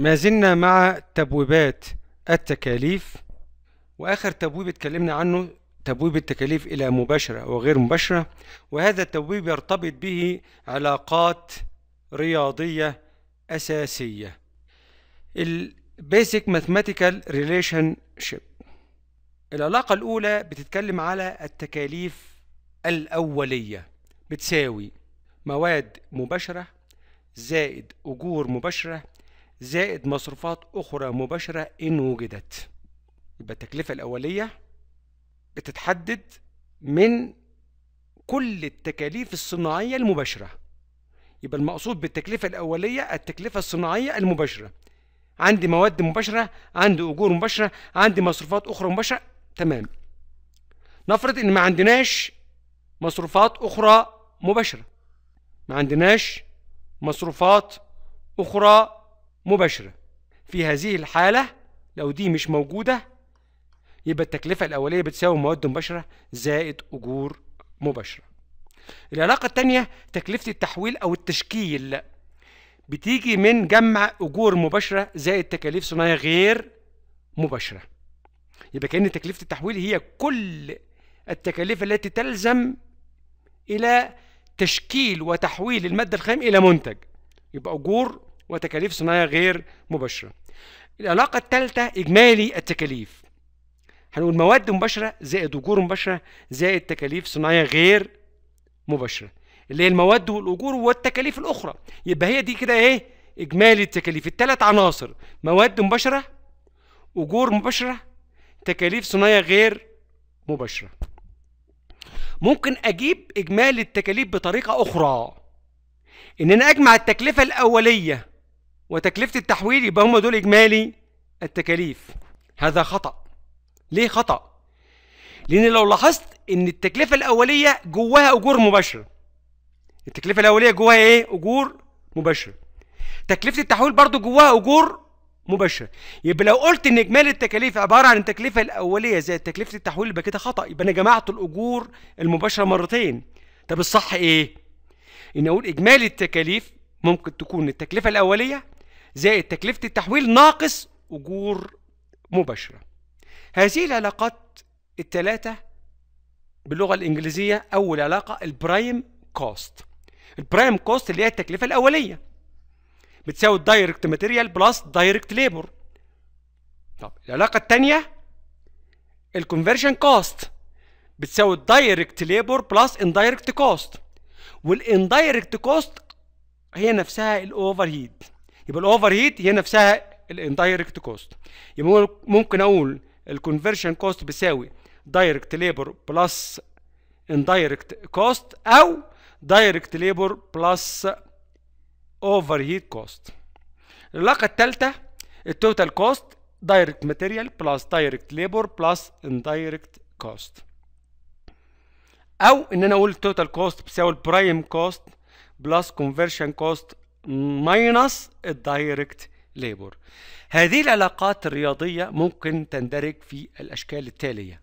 ما زلنا مع تبويبات التكاليف وآخر تبويب اتكلمنا عنه تبويب التكاليف إلى مباشرة وغير مباشرة وهذا التبويب يرتبط به علاقات رياضية أساسية البيسك ماثماتيكال ريليشن شيب العلاقة الأولى بتتكلم على التكاليف الأولية بتساوي مواد مباشرة زائد أجور مباشرة زائد مصروفات أخرى مباشرة إن وجدت يبقى التكلفة الأولية بتتحدد من كل التكاليف الصناعية المباشرة يبقى المقصود بالتكلفة الأولية التكلفة الصناعية المباشرة عندي مواد مباشرة عندي أجور مباشرة عندي مصروفات أخرى مباشرة تمام نفرض إن ما عندناش مصروفات أخرى مباشرة ما عندناش مصروفات أخرى مباشرة في هذه الحالة لو دي مش موجودة يبقى التكلفة الأولية بتساوي مواد مباشرة زائد أجور مباشرة العلاقة التانية تكلفة التحويل أو التشكيل بتيجي من جمع أجور مباشرة زائد تكاليف صناعية غير مباشرة يبقى كأن تكلفة التحويل هي كل التكاليف التي تلزم إلى تشكيل وتحويل المادة الخام إلى منتج يبقى أجور وتكاليف صناعية غير مباشرة العلاقة الثالثة إجمالي التكاليف هنقول مواد مباشرة زائد أجور مباشرة زائد تكاليف صناعية غير مباشرة اللي هي المواد والأجور والتكاليف الأخرى يبقى هي دي كده إيه إجمالي التكاليف الثلاث عناصر مواد مباشرة أجور مباشرة تكاليف صناعية غير مباشرة ممكن أجيب إجمالي التكاليف بطريقة أخرى إن أنا أجمع التكلفة الأولية وتكلفة التحويل يبقى هم دول إجمالي التكاليف هذا خطأ ليه خطأ؟ لأن لو لاحظت إن التكلفة الأولية جواها أجور مباشرة التكلفة الأولية جواها إيه؟ أجور مباشرة تكلفة التحويل برضو جواها أجور مباشرة يبقى لو قلت إن إجمالي التكاليف عبارة عن التكلفة الأولية زائد تكلفة التحويل يبقى كده خطأ يبقى أنا جمعت الأجور المباشرة مرتين طب الصح إيه؟ إن أقول إجمالي التكاليف ممكن تكون التكلفة الأولية زائد تكلفة التحويل ناقص أجور مباشرة هذه العلاقات التلاتة باللغة الإنجليزية أول علاقة البرايم كوست البرايم كوست اللي هي التكلفة الأولية بتساوي الدايركت ماتيريال بلس دايركت ليبر طب العلاقة الثانية الكونفرجن كوست بتساوي الدايركت ليبر بلس اندايركت كوست والاندايركت كوست هي نفسها الاوفر هيد يبقى الاوفر هيت هي نفسها الاندايركت كوست يبقى ممكن اقول الكونفرشن كوست بيساوي دايركت ليبر بلس اندايركت كوست او دايركت ليبر بلس اوفر هيت كوست العلاقه الثالثه التوتال كوست دايركت ماتيريال بلس دايركت ليبر بلس اندايركت كوست او ان انا اقول التوتال كوست بيساوي البرايم كوست بلس كونفرشن كوست ماينس الدايركت ليبر هذه العلاقات الرياضية ممكن تندرج في الأشكال التالية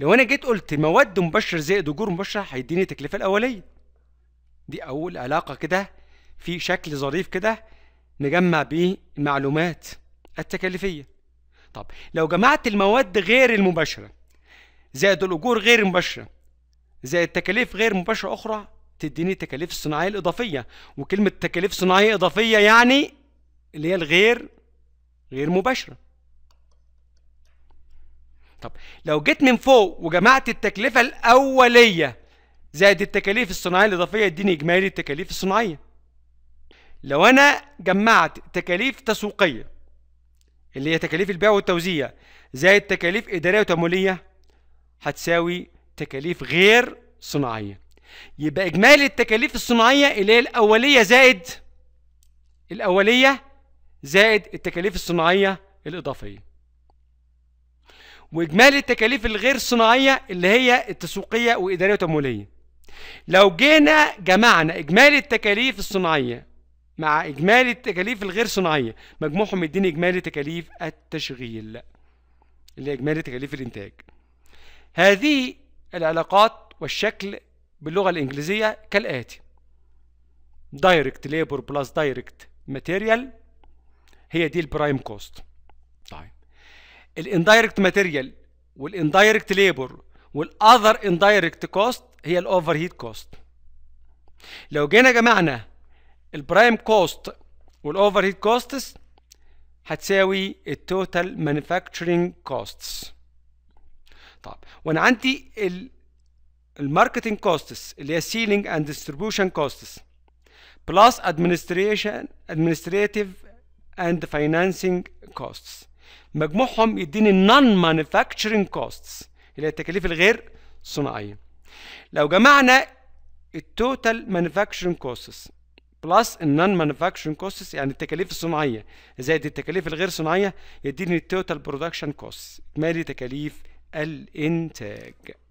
لو أنا جيت قلت مواد مباشر زائد أجور مباشرة هيديني التكلفة الأولية دي أول علاقة كده في شكل ظريف كده نجمع بيه المعلومات التكاليفية طب لو جمعت المواد غير المباشرة زائد الأجور غير المباشرة زائد تكاليف غير مباشرة أخرى تديني التكاليف الصناعيه الاضافيه وكلمه تكاليف صناعيه اضافيه يعني اللي هي الغير غير مباشره طب لو جيت من فوق وجمعت التكلفه الاوليه زائد التكاليف الصناعيه الاضافيه يديني اجمالي التكاليف الصناعيه لو انا جمعت تكاليف تسويقيه اللي هي تكاليف البيع والتوزيع زائد تكاليف اداريه وتمويليه هتساوي تكاليف غير صناعيه يبقى اجمالي التكاليف الصناعيه اللي هي الاوليه زائد الاوليه زائد التكاليف الصناعيه الاضافيه واجمالي التكاليف الغير صناعيه اللي هي التسويقيه واداريه وتمويليه لو جينا جمعنا اجمالي التكاليف الصناعيه مع اجمالي التكاليف الغير صناعيه مجموعهم يديني اجمالي تكاليف التشغيل اللي هي اجمالي تكاليف الانتاج هذه العلاقات والشكل باللغة الإنجليزية كالآتي دايركت ليبر بلس دايركت ماتيريال هي دي البرايم كوست طيب الاندايركت ماتيريال والاندايركت ليبر والاذر اندايركت كوست هي الاوفر هيت كوست لو جينا جمعنا البرايم كوست والاوفر هيت كوستس هتساوي التوتال مانيفاكتشرنج كوستس طب وانا عندي الماركتنج كوستس اللي هي سيلينج اند ديستريبيوشن كوستس بلس ادمنستريشن ادمنستريتيف اند فاينانسنج كوستس مجموعهم يديني النون مانيفاكتشرنج كوستس اللي هي التكاليف الغير صناعيه لو جمعنا التوتال مانيفاكتشرنج كوستس بلس النون مانيفاكتشرنج كوستس يعني التكاليف الصناعيه زائد التكاليف الغير صناعيه يديني التوتال برودكشن كوستس اجمالي تكاليف الانتاج